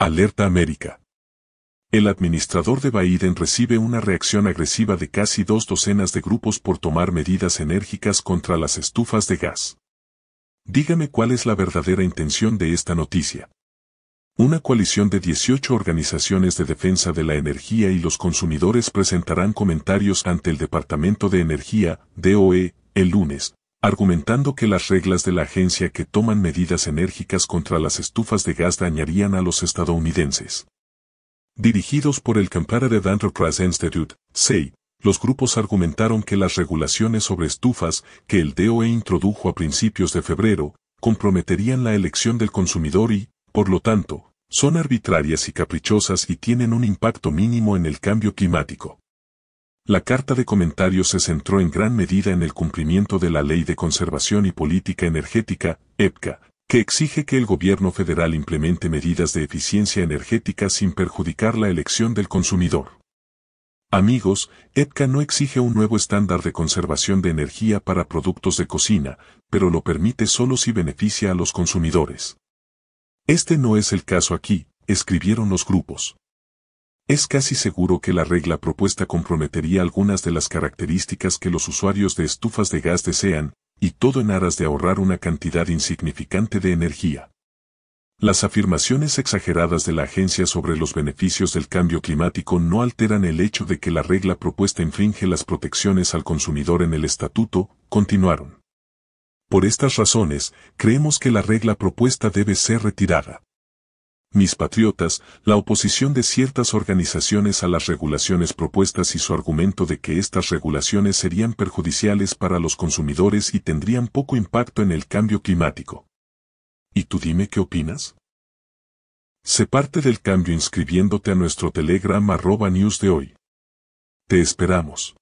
Alerta América. El administrador de Biden recibe una reacción agresiva de casi dos docenas de grupos por tomar medidas enérgicas contra las estufas de gas. Dígame cuál es la verdadera intención de esta noticia. Una coalición de 18 organizaciones de defensa de la energía y los consumidores presentarán comentarios ante el Departamento de Energía, DOE, el lunes, argumentando que las reglas de la agencia que toman medidas enérgicas contra las estufas de gas dañarían a los estadounidenses. Dirigidos por el Comparative Enterprise Institute, SEI, los grupos argumentaron que las regulaciones sobre estufas que el DOE introdujo a principios de febrero comprometerían la elección del consumidor y, por lo tanto, son arbitrarias y caprichosas y tienen un impacto mínimo en el cambio climático. La carta de comentarios se centró en gran medida en el cumplimiento de la Ley de Conservación y Política Energética, EPCA, que exige que el gobierno federal implemente medidas de eficiencia energética sin perjudicar la elección del consumidor. Amigos, EPCA no exige un nuevo estándar de conservación de energía para productos de cocina, pero lo permite solo si beneficia a los consumidores. Este no es el caso aquí, escribieron los grupos. Es casi seguro que la regla propuesta comprometería algunas de las características que los usuarios de estufas de gas desean, y todo en aras de ahorrar una cantidad insignificante de energía. Las afirmaciones exageradas de la agencia sobre los beneficios del cambio climático no alteran el hecho de que la regla propuesta infringe las protecciones al consumidor en el estatuto, continuaron. Por estas razones, creemos que la regla propuesta debe ser retirada. Mis patriotas, la oposición de ciertas organizaciones a las regulaciones propuestas y su argumento de que estas regulaciones serían perjudiciales para los consumidores y tendrían poco impacto en el cambio climático. ¿Y tú dime qué opinas? Sé parte del cambio inscribiéndote a nuestro Telegram arroba news de hoy. Te esperamos.